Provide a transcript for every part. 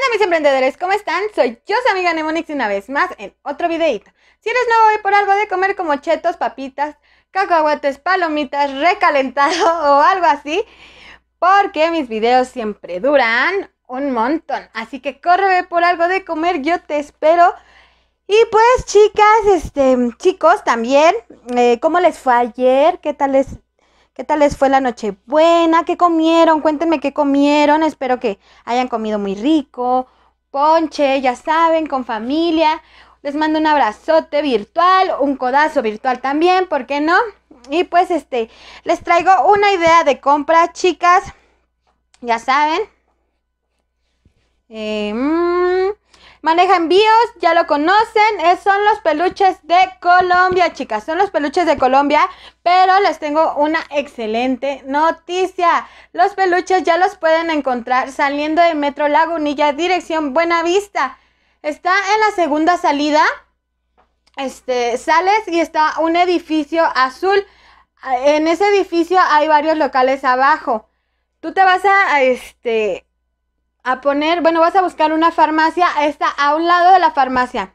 Hola mis emprendedores? ¿Cómo están? Soy yo, su amiga Nemonix, una vez más en otro videito. Si eres nuevo hoy por algo de comer como chetos, papitas, cacahuates, palomitas, recalentado o algo así, porque mis videos siempre duran un montón. Así que corre por algo de comer, yo te espero. Y pues chicas, este, chicos también, eh, ¿cómo les fue ayer? ¿Qué tal les ¿Qué tal les fue la noche buena? ¿Qué comieron? Cuéntenme qué comieron. Espero que hayan comido muy rico. Ponche, ya saben, con familia. Les mando un abrazote virtual, un codazo virtual también, ¿por qué no? Y pues este, les traigo una idea de compra, chicas. Ya saben. Eh, mm, Maneja envíos, ya lo conocen. son los peluches de Colombia, chicas. Son los peluches de Colombia. Pero les tengo una excelente noticia. Los peluches ya los pueden encontrar saliendo de Metro Lagunilla, dirección Buenavista. Está en la segunda salida. Este, sales y está un edificio azul. En ese edificio hay varios locales abajo. Tú te vas a, a este, a poner, bueno, vas a buscar una farmacia, está a un lado de la farmacia,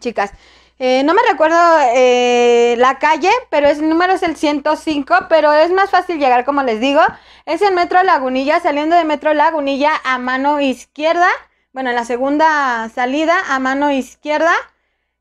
chicas. Eh, no me recuerdo eh, la calle, pero el número es el 105, pero es más fácil llegar, como les digo. Es el Metro Lagunilla, saliendo de Metro Lagunilla a mano izquierda. Bueno, en la segunda salida a mano izquierda.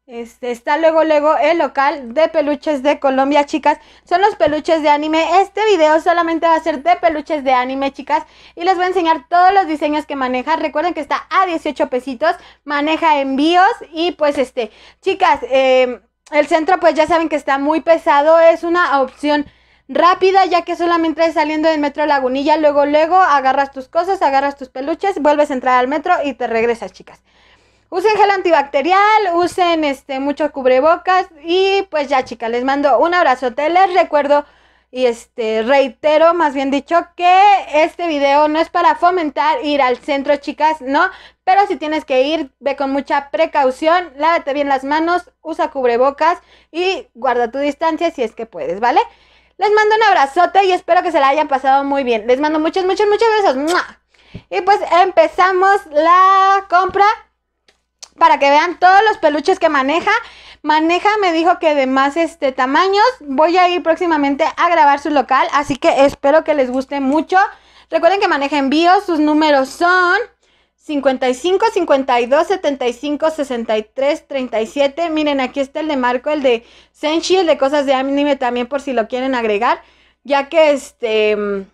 Este, está luego, luego el local de peluches de Colombia, chicas. Son los peluches de anime. Este video solamente va a ser de peluches de anime, chicas. Y les voy a enseñar todos los diseños que maneja. Recuerden que está a 18 pesitos. Maneja envíos. Y pues este, chicas, em, el centro pues ya saben que está muy pesado. Es una opción rápida, ya que solamente saliendo del metro Lagunilla. Luego, luego agarras tus cosas, agarras tus peluches, vuelves a entrar al metro y te regresas, chicas. Usen gel antibacterial, usen este mucho cubrebocas y pues ya chicas, les mando un abrazote. Les recuerdo y este reitero, más bien dicho, que este video no es para fomentar ir al centro, chicas, ¿no? Pero si tienes que ir, ve con mucha precaución, lávate bien las manos, usa cubrebocas y guarda tu distancia si es que puedes, ¿vale? Les mando un abrazote y espero que se la hayan pasado muy bien. Les mando muchos, muchos, muchos besos. Y pues empezamos la compra para que vean todos los peluches que maneja. Maneja, me dijo que de más este, tamaños. Voy a ir próximamente a grabar su local, así que espero que les guste mucho. Recuerden que maneja envíos, sus números son 55, 52, 75, 63, 37. Miren, aquí está el de Marco, el de Senshi, el de cosas de anime también por si lo quieren agregar, ya que este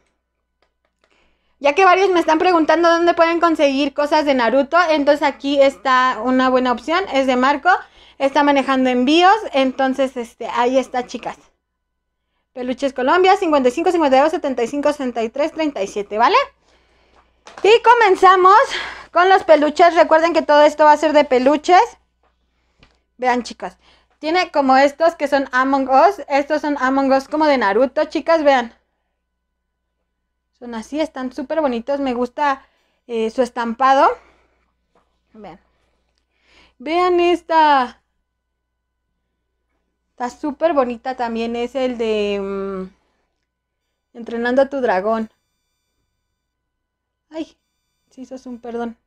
ya que varios me están preguntando dónde pueden conseguir cosas de Naruto, entonces aquí está una buena opción, es de Marco, está manejando envíos, entonces este, ahí está chicas. Peluches Colombia, 55, 52, 75, 63, 37, ¿vale? Y comenzamos con los peluches, recuerden que todo esto va a ser de peluches. Vean chicas, tiene como estos que son Among Us, estos son Among Us como de Naruto, chicas, vean. Son así, están súper bonitos. Me gusta eh, su estampado. Vean. Vean esta. Está súper bonita también. Es el de... Mm, entrenando a tu dragón. Ay, sí, eso es un perdón.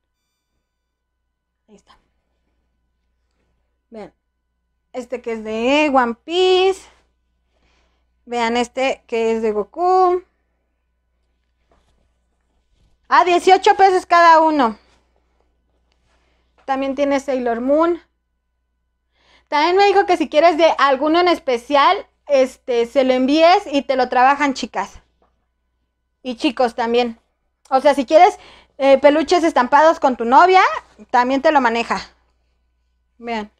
Ahí está. Vean. Este que es de One Piece. Vean este que es de Goku. A ah, 18 pesos cada uno. También tiene Sailor Moon. También me dijo que si quieres de alguno en especial, este, se lo envíes y te lo trabajan chicas. Y chicos también. O sea, si quieres eh, peluches estampados con tu novia, también te lo maneja. Vean.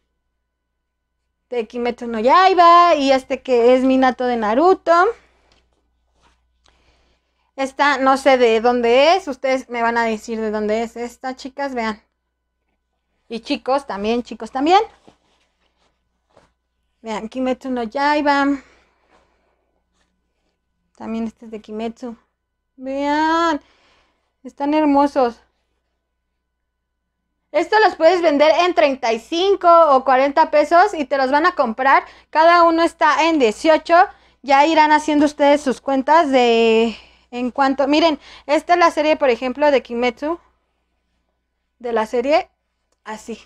De Kimetsu no Yaiba y este que es Minato de Naruto. Esta no sé de dónde es, ustedes me van a decir de dónde es esta, chicas, vean. Y chicos también, chicos también. Vean, Kimetsu no Yaiba. También este es de Kimetsu. Vean, están hermosos. Esto los puedes vender en 35 o 40 pesos y te los van a comprar. Cada uno está en 18. Ya irán haciendo ustedes sus cuentas de en cuanto, miren, esta es la serie, por ejemplo, de Kimetsu, de la serie, así.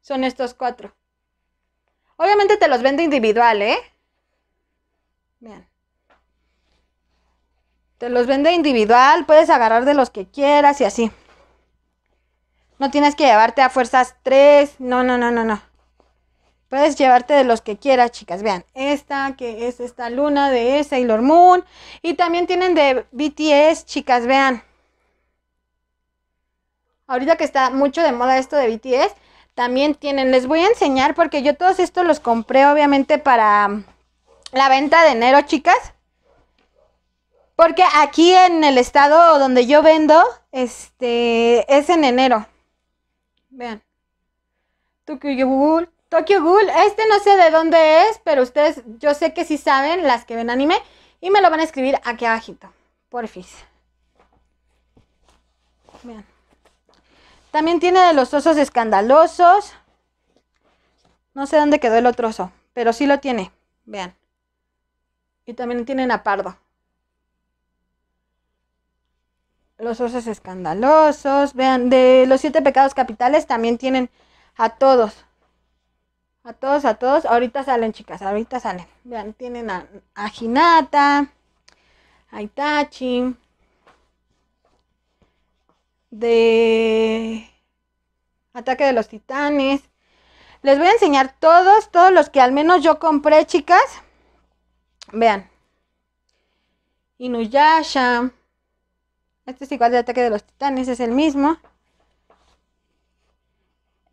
Son estos cuatro. Obviamente te los vende individual, ¿eh? Vean. Te los vende individual, puedes agarrar de los que quieras y así. No tienes que llevarte a fuerzas tres. No, no, no, no, no. Puedes llevarte de los que quieras, chicas. Vean, esta que es esta luna de Sailor Moon. Y también tienen de BTS, chicas, vean. Ahorita que está mucho de moda esto de BTS, también tienen. Les voy a enseñar porque yo todos estos los compré obviamente para um, la venta de enero, chicas. Porque aquí en el estado donde yo vendo, este, es en enero. Vean. Google Tokyo Ghoul, este no sé de dónde es, pero ustedes, yo sé que sí saben, las que ven anime, y me lo van a escribir aquí abajito, porfis. Vean. También tiene de los osos escandalosos. No sé dónde quedó el otro oso, pero sí lo tiene, vean. Y también tienen a Pardo. Los osos escandalosos, vean, de los siete pecados capitales también tienen a todos. A todos, a todos. Ahorita salen, chicas. Ahorita salen. Vean, tienen a, Hinata, a Itachi. De Ataque de los Titanes. Les voy a enseñar todos, todos los que al menos yo compré, chicas. Vean. Inuyasha. Este es igual de Ataque de los Titanes, es el mismo.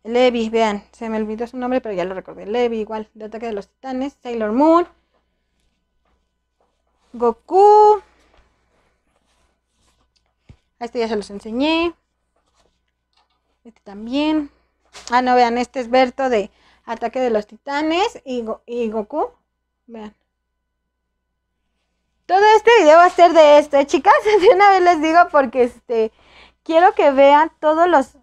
Levi, vean, se me olvidó su nombre, pero ya lo recordé. Levi, igual, de Ataque de los Titanes, Sailor Moon, Goku. A este ya se los enseñé. Este también. Ah, no, vean, este es Berto de Ataque de los Titanes y, Goku. Vean. Todo este video va a ser de este, chicas. De una vez les digo porque este quiero que vean todos los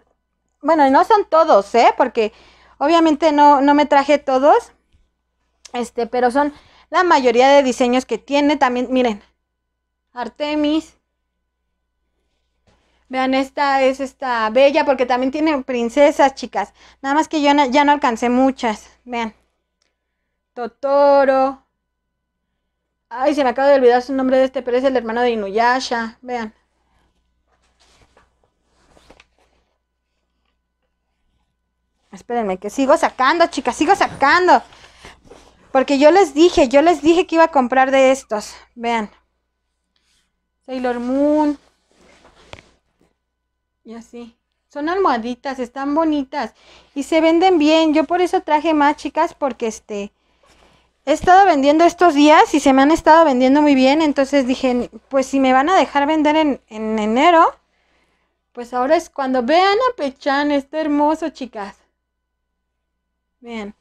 bueno, no son todos, ¿eh? Porque obviamente no, me traje todos, este, pero son la mayoría de diseños que tiene también, miren, Artemis. Vean, esta es esta bella porque también tiene princesas, chicas. Nada más que yo ya no alcancé muchas. Vean. Totoro. Ay, se me acaba de olvidar su nombre de este, pero es el hermano de Inuyasha. Vean. Espérenme, que sigo sacando, chicas, sigo sacando. Porque yo les dije, yo les dije que iba a comprar de estos. Vean. Sailor Moon. Y así. Son almohaditas, están bonitas. Y se venden bien. Yo por eso traje más, chicas, porque este... He estado vendiendo estos días y se me han estado vendiendo muy bien. Entonces dije, pues si me van a dejar vender en, en enero, pues ahora es cuando vean a Pechan, está hermoso, chicas. Bien.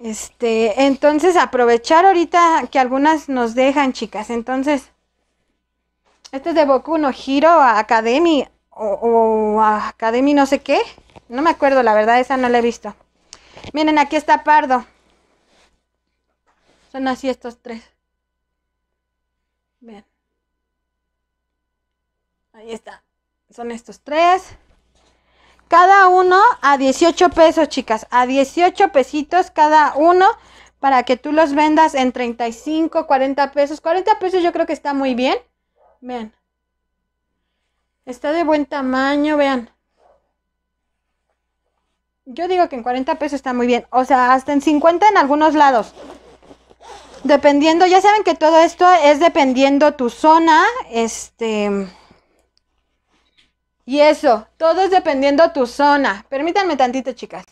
Este, entonces aprovechar ahorita que algunas nos dejan, chicas. Entonces, este es de Boku no a Academy o, o, Academy no sé qué. No me acuerdo, la verdad, esa no la he visto. Miren, aquí está Pardo. Son así estos tres. Bien. Ahí está. Son estos tres. Cada uno a 18 pesos, chicas. A 18 pesitos cada uno para que tú los vendas en 35, 40 pesos. 40 pesos yo creo que está muy bien. Vean. Está de buen tamaño, vean. Yo digo que en 40 pesos está muy bien. O sea, hasta en 50 en algunos lados. Dependiendo, ya saben que todo esto es dependiendo tu zona. Este y eso, todo es dependiendo tu zona. Permítanme tantito, chicas.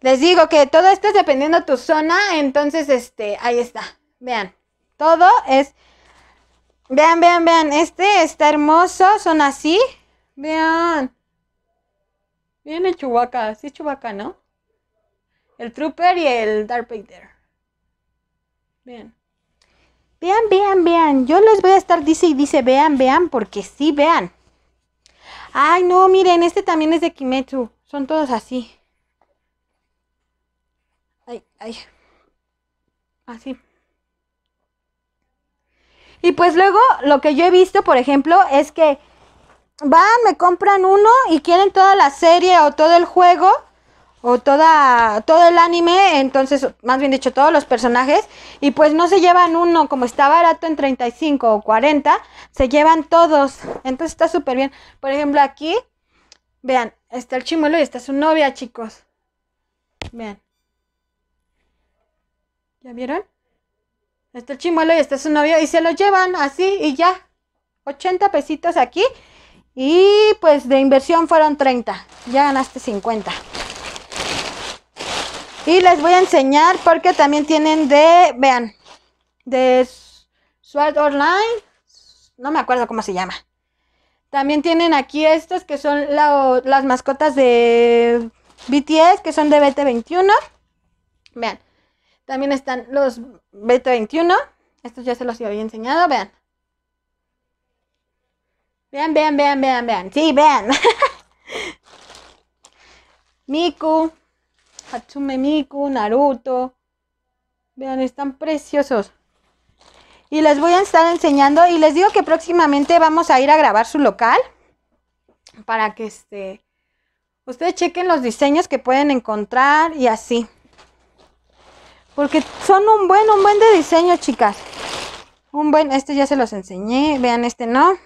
Les digo que todo esto es dependiendo tu zona, entonces, este, ahí está. Vean, todo es... Vean, vean, vean, este está hermoso, son así. Vean. Viene chubaca, sí chubaca, ¿no? El Trooper y el Dark Vader. Bien. Vean, vean, vean. Yo les voy a estar dice y dice, vean, vean, porque sí, vean. Ay, no, miren, este también es de Kimetsu. Son todos así. Ay, ay. Así. Y pues luego lo que yo he visto, por ejemplo, es que van, me compran uno y quieren toda la serie o todo el juego o toda, todo el anime, entonces, más bien dicho, todos los personajes, y pues no se llevan uno, como está barato en 35 o 40, se llevan todos, entonces está súper bien. Por ejemplo, aquí, vean, está el chimuelo y está su novia, chicos. Vean. ¿Ya vieron? Está el chimuelo y está su novia y se lo llevan así y ya. 80 pesitos aquí y pues de inversión fueron 30. Ya ganaste 50. Y les voy a enseñar porque también tienen de, vean, de Sword Online, no me acuerdo cómo se llama. También tienen aquí estos que son las mascotas de BTS, que son de BT21. Vean, también están los BT21. Estos ya se los había enseñado, vean. Vean, vean, vean, vean, vean. Sí, vean. Miku, Hatsume Miku, Naruto. Vean, están preciosos. Y les voy a estar enseñando. Y les digo que próximamente vamos a ir a grabar su local. Para que este, ustedes chequen los diseños que pueden encontrar y así. Porque son un buen, un buen de diseño, chicas. Un buen, este ya se los enseñé. Vean, este no.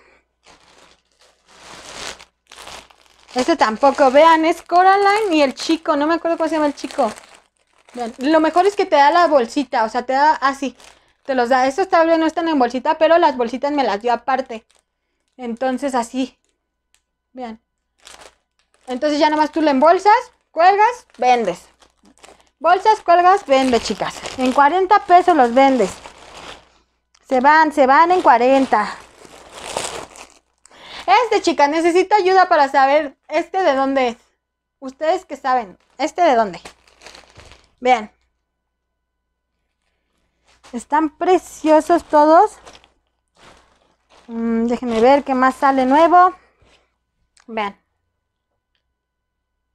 Este tampoco. Vean, es Coraline y el chico. No me acuerdo cómo se llama el chico. lo mejor es que te da la bolsita. O sea, te da así. Te los da. Estos tal no están en bolsita, pero las bolsitas me las dio aparte. Entonces, así. Vean. Entonces ya nomás tú le embolsas, cuelgas, vendes. Bolsas, cuelgas, vende, chicas. En 40 pesos los vendes. Se van, se van en 40. Este, chica, necesito ayuda para saber este de dónde es. Ustedes que saben, este de dónde. Vean. Están preciosos todos. Mm, déjenme ver qué más sale nuevo. Vean.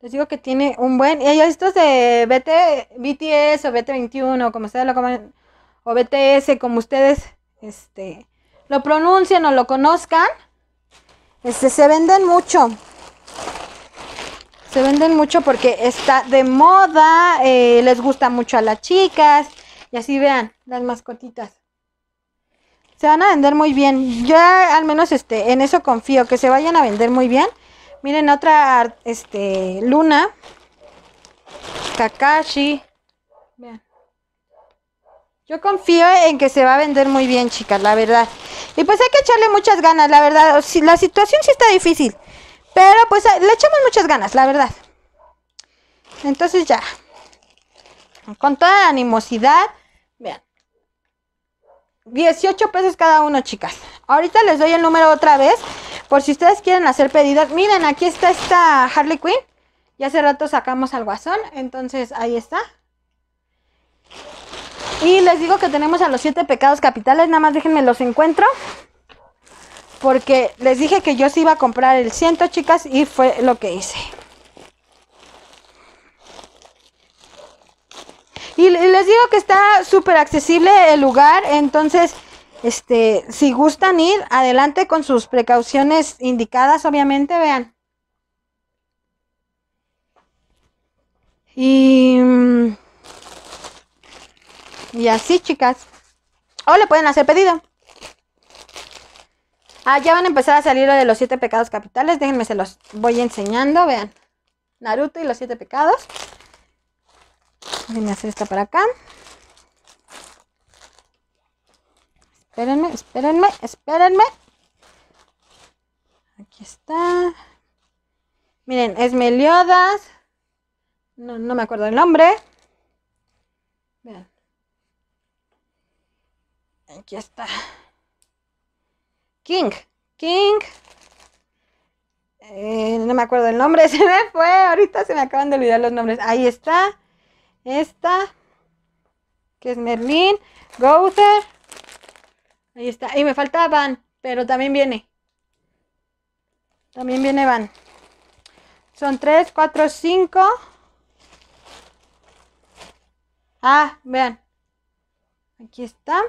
Les digo que tiene un buen. Y estos de BTS o BT21, como ustedes lo comen o BTS, como ustedes este, lo pronuncian o lo conozcan. Este, se venden mucho. Se venden mucho porque está de moda, eh, les gusta mucho a las chicas. Y así vean, las mascotitas. Se van a vender muy bien. Yo al menos este, en eso confío, que se vayan a vender muy bien. Miren otra este, luna. Kakashi. Vean. Yo confío en que se va a vender muy bien, chicas, la verdad. Y pues hay que echarle muchas ganas, la verdad. la situación sí está difícil. Pero pues eh, le echamos muchas ganas, la verdad. Entonces ya. Con toda animosidad. Vean. 18 pesos cada uno, chicas. Ahorita les doy el número otra vez. Por si ustedes quieren hacer pedidos. Miren, aquí está esta Harley Quinn. Ya hace rato sacamos al guasón. Entonces ahí está. Y les digo que tenemos a los siete pecados capitales, nada más déjenme los encuentro. Porque les dije que yo sí iba a comprar el ciento, chicas, y fue lo que hice. Y les digo que está súper accesible el lugar, entonces, este, si gustan ir, adelante con sus precauciones indicadas, obviamente, vean. Y... Mm, y así, chicas. O le pueden hacer pedido. Ah, ya van a empezar a salir lo de los siete pecados capitales. Déjenme, se los voy enseñando. Vean. Naruto y los siete pecados. Déjenme hacer esta para acá. Espérenme, espérenme, espérenme. Aquí está. Miren, es Meliodas. No, no me acuerdo el nombre. Aquí está. King. King. Eh, no me acuerdo el nombre, se me fue. Ahorita se me acaban de olvidar los nombres. Ahí está. Esta. Que es Merlin. Gother Ahí está. Y me falta Van. Pero también viene. También viene Van. Son 3, cuatro, cinco Ah, vean. Aquí está.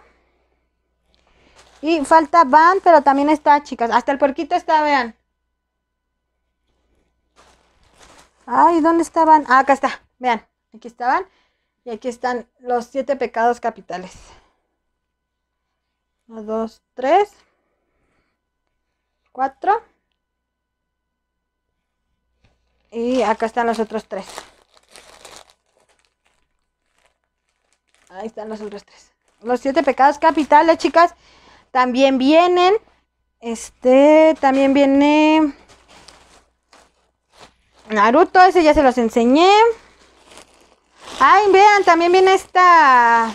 Y falta Van, pero también está, chicas. Hasta el puerquito está, vean. Ay, ¿dónde estaban. Ah, acá está. Vean, aquí estaban Y aquí están los siete pecados capitales. Uno, dos, tres. Cuatro. Y acá están los otros tres. Ahí están los otros tres. Los siete pecados capitales, chicas. También vienen, este, también viene Naruto, ese ya se los enseñé. Ay, vean, también viene esta...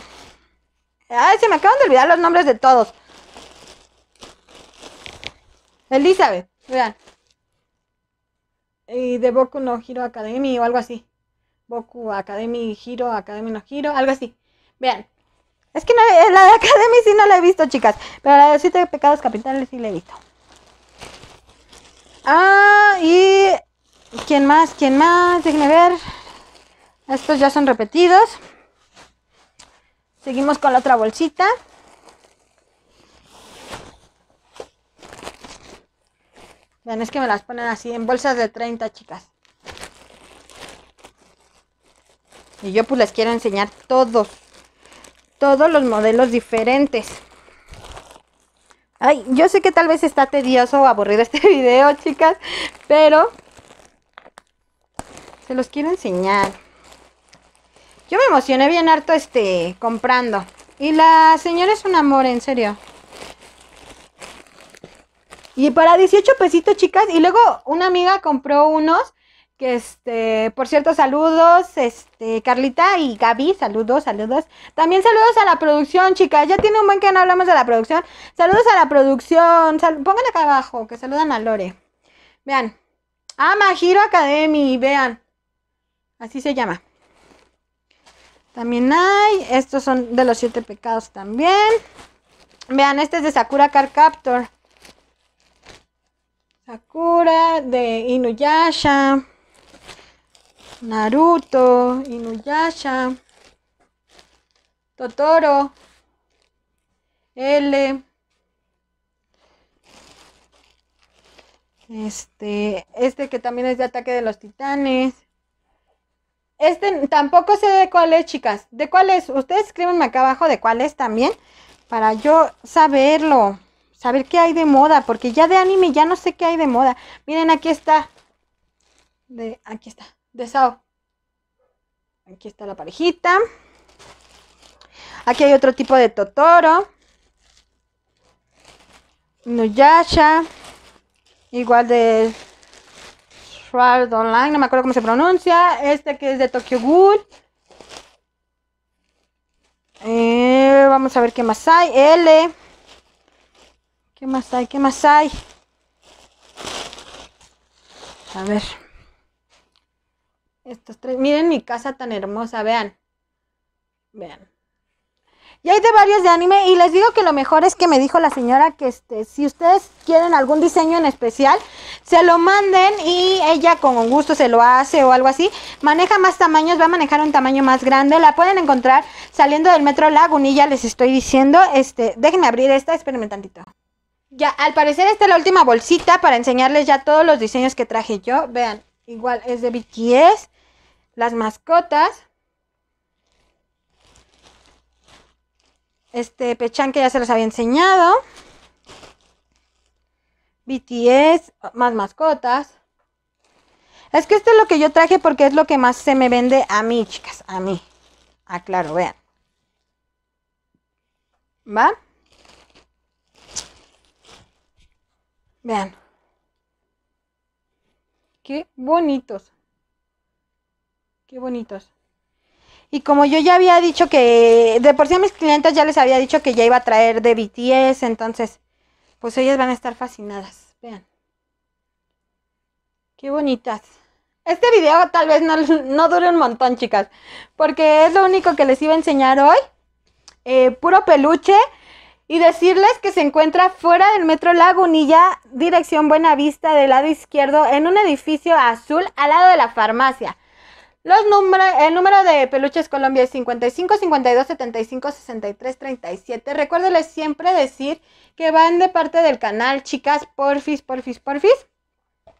Ay, se me acaban de olvidar los nombres de todos. Elizabeth, vean. Y de Boku no Giro Academy o algo así. Boku Academy Giro Academy no Giro algo así. Vean, es que eh, la de Academy sí no la he visto, chicas. Pero la de Siete Pecados Capitales sí la he visto. Ah, y. ¿Quién más? ¿Quién más? Déjenme ver. Estos ya son repetidos. Seguimos con la otra bolsita. Vean, es que me las ponen así en bolsas de 30, chicas. Y yo pues les quiero enseñar todos todos los modelos diferentes. Ay, yo sé que tal vez está tedioso o aburrido este video, chicas, pero se los quiero enseñar. Yo me emocioné bien harto este comprando. Y la señora es un amor, en serio. Y para 18 pesitos, chicas. Y luego una amiga compró unos este, por cierto, saludos, este, Carlita y Gaby, saludos, saludos. También saludos a la producción, chicas. Ya tiene un buen que no hablamos de la producción. Saludos a la producción. Pónganle acá abajo, que saludan a Lore. Vean. ama Academy, vean. Así se llama. También hay. Estos son de los siete pecados también. Vean, este es de Sakura Car Captor. Sakura de Inuyasha. Naruto, Inuyasha, Totoro, L. Este, este que también es de ataque de los titanes. Este tampoco sé de cuál es, chicas. ¿De cuál es? Ustedes escríbanme acá abajo de cuál es también. Para yo saberlo. Saber qué hay de moda. Porque ya de anime ya no sé qué hay de moda. Miren, aquí está. De, aquí está de Sao. Aquí está la parejita. Aquí hay otro tipo de Totoro. Nuyasha. Igual de Sword Online. No me acuerdo cómo se pronuncia. Este que es de Tokyo Ghoul. Eh, vamos a ver qué más hay. L. ¿Qué más hay? ¿Qué más hay? A ver. Estos tres. Miren mi casa tan hermosa, vean. Vean. Y hay de varios de anime. Y les digo que lo mejor es que me dijo la señora que este, si ustedes quieren algún diseño en especial, se lo manden y ella con gusto se lo hace o algo así. Maneja más tamaños, va a manejar un tamaño más grande. La pueden encontrar saliendo del metro Lagunilla, les estoy diciendo. Este, déjenme abrir esta, espérenme tantito. Ya, al parecer esta es la última bolsita para enseñarles ya todos los diseños que traje yo. Vean, igual es de BTS. Las mascotas. Este Pechan que ya se los había enseñado. BTS, más mascotas. Es que esto es lo que yo traje porque es lo que más se me vende a mí, chicas, a mí. Ah, claro, vean. ¿Va? Vean. Qué bonitos. Qué bonitos. Y como yo ya había dicho que, de por sí a mis clientes ya les había dicho que ya iba a traer de BTS, entonces, pues ellas van a estar fascinadas. Vean. Qué bonitas. Este video tal vez no, no dure un montón, chicas, porque es lo único que les iba a enseñar hoy. Eh, puro peluche. Y decirles que se encuentra fuera del metro Lagunilla, dirección Buenavista, del lado izquierdo, en un edificio azul al lado de la farmacia. Los el número de peluches Colombia es 55, 52, 75, 63, 37. recuérdale siempre decir que van de parte del canal, chicas, porfis, porfis, porfis.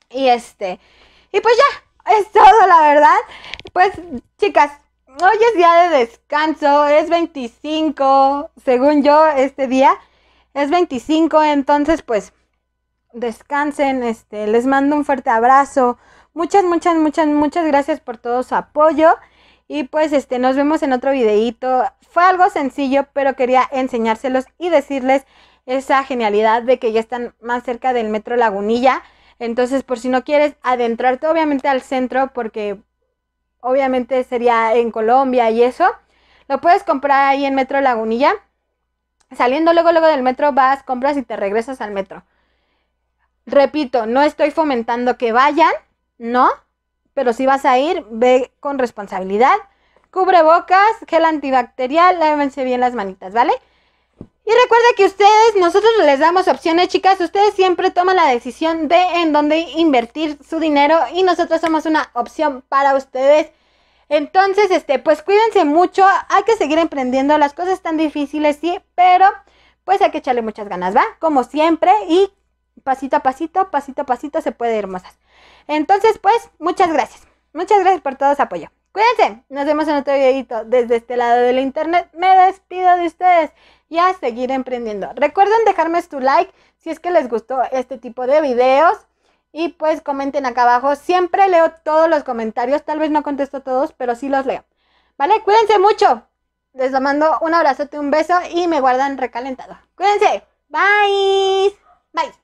Y este, y pues ya, es todo, la verdad. Pues, chicas, hoy es día de descanso, es 25, según yo, este día. Es 25, entonces, pues, descansen, este, les mando un fuerte abrazo. Muchas, muchas, muchas, muchas gracias por todo su apoyo. Y pues este, nos vemos en otro videito. Fue algo sencillo, pero quería enseñárselos y decirles esa genialidad de que ya están más cerca del metro Lagunilla. Entonces, por si no quieres adentrarte obviamente al centro, porque obviamente sería en Colombia y eso, lo puedes comprar ahí en Metro Lagunilla. Saliendo luego, luego del metro, vas, compras y te regresas al metro. Repito, no estoy fomentando que vayan, no, pero si vas a ir, ve con responsabilidad. cubre bocas, gel antibacterial, lávense bien las manitas, ¿vale? Y recuerda que ustedes, nosotros les damos opciones, chicas. Ustedes siempre toman la decisión de en dónde invertir su dinero y nosotros somos una opción para ustedes. Entonces, este, pues cuídense mucho, hay que seguir emprendiendo, las cosas están difíciles, sí, pero pues hay que echarle muchas ganas, ¿va? Como siempre y pasito a pasito, pasito a pasito se puede, ir hermosas. Entonces, pues, muchas gracias. Muchas gracias por todo su apoyo. Cuídense, nos vemos en otro videito desde este lado de internet. Me despido de ustedes y a seguir emprendiendo. Recuerden dejarme su like si es que les gustó este tipo de videos. Y pues comenten acá abajo. Siempre leo todos los comentarios. Tal vez no contesto a todos, pero sí los leo. ¿Vale? Cuídense mucho. Les mando un abrazote, un beso y me guardan recalentado. Cuídense. Bye. Bye.